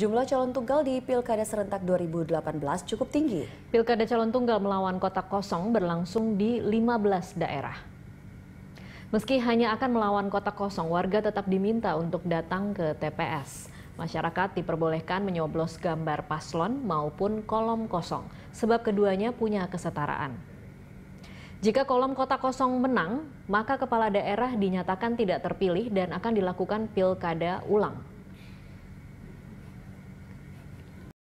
jumlah calon tunggal di Pilkada Serentak 2018 cukup tinggi. Pilkada calon tunggal melawan kota kosong berlangsung di 15 daerah. Meski hanya akan melawan kota kosong, warga tetap diminta untuk datang ke TPS. Masyarakat diperbolehkan menyoblos gambar paslon maupun kolom kosong, sebab keduanya punya kesetaraan. Jika kolom kota kosong menang, maka kepala daerah dinyatakan tidak terpilih dan akan dilakukan pilkada ulang.